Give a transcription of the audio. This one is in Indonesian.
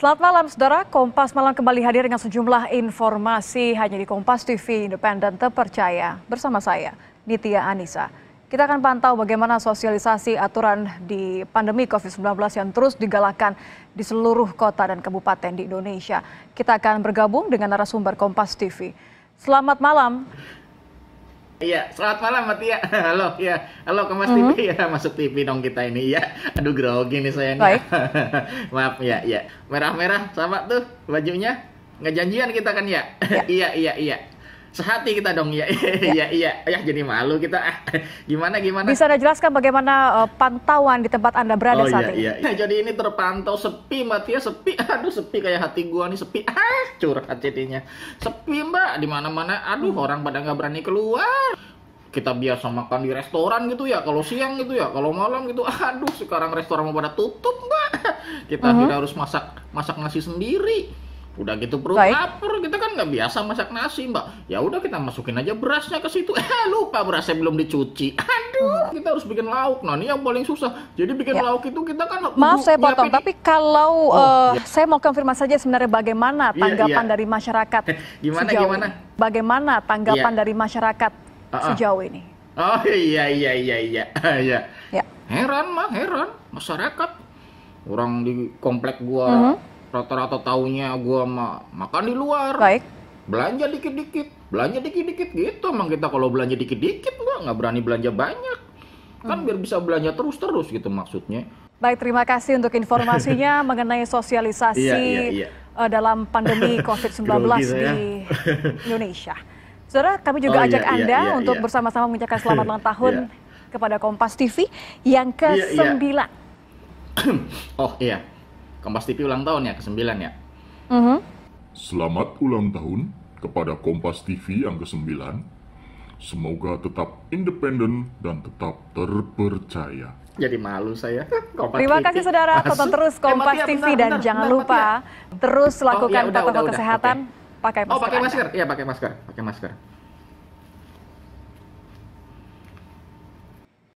Selamat malam, saudara. Kompas Malam kembali hadir dengan sejumlah informasi hanya di Kompas TV Independen Terpercaya bersama saya, Nitya Anissa. Kita akan pantau bagaimana sosialisasi aturan di pandemi COVID-19 yang terus digalakkan di seluruh kota dan kabupaten di Indonesia. Kita akan bergabung dengan narasumber Kompas TV. Selamat malam. Iya, selamat malam Mbak Tia. Halo, ya. Halo ke Mas mm -hmm. TV ya, masuk TV dong kita ini ya. Aduh grogi nih saya nih. Maaf ya, ya. Merah-merah sama tuh bajunya. Nggak janjian kita kan ya? iya, iya, iya. Sehati kita dong ya. Iya, iya. Ya jadi malu kita. Ah, gimana gimana? Bisa Anda jelaskan bagaimana uh, pantauan di tempat Anda berada oh, saat iya, ini? Iya, iya. Jadi ini terpantau sepi Mbak Tia, sepi. Aduh, sepi kayak hati gua nih sepi. Ah, curhat jadinya. Sepi Mbak, di mana-mana. Aduh, hmm. orang pada nggak berani keluar kita biasa makan di restoran gitu ya kalau siang gitu ya kalau malam gitu aduh sekarang restoran mau pada tutup mbak kita uh -huh. tidak harus masak masak nasi sendiri udah gitu perut Baik. lapar kita kan nggak biasa masak nasi mbak ya udah kita masukin aja berasnya ke situ eh lupa berasnya belum dicuci aduh hmm. kita harus bikin lauk nah ini yang paling susah jadi bikin ya. lauk itu kita kan maaf saya potong tapi kalau oh, uh, ya. saya mau konfirmasi saja sebenarnya bagaimana iya, iya. tanggapan ya, ya. dari masyarakat gimana sejauh. gimana bagaimana tanggapan ya. dari masyarakat uh-uh. sejauh ini. Oh iya iya iya iya iya. iya. Ya. Heran mah heran masyarakat. Orang di komplek gua mhm. rata-rata taunya gua mah makan di luar. Baik. Belanja dikit-dikit, belanja dikit-dikit gitu emang kita kalau belanja dikit-dikit gua nggak berani belanja banyak. Kan hmm. biar bisa belanja terus-terus gitu maksudnya. Baik, terima kasih untuk informasinya mengenai sosialisasi iya, iya, iya. Eh, dalam pandemi COVID-19 di Indonesia. Saudara, kami juga oh, iya, ajak iya, Anda iya, untuk iya. bersama-sama mengucapkan selamat ulang tahun iya. kepada Kompas TV yang ke-9. Iya, iya. oh iya, Kompas TV ulang tahun ya, ke-9 ya. Mm -hmm. Selamat ulang tahun kepada Kompas TV yang ke-9. Semoga tetap independen dan tetap terpercaya. Jadi malu saya. Kompas Terima TV. kasih saudara, tonton terus eh, Kompas eh, bentar, TV bentar, dan bentar, jangan lupa terus oh, iya, lakukan oh, ya, udah, protokol udah, udah, kesehatan. Okay pakai masker. Oh, pakai masker. Iya, pakai masker. Pakai masker.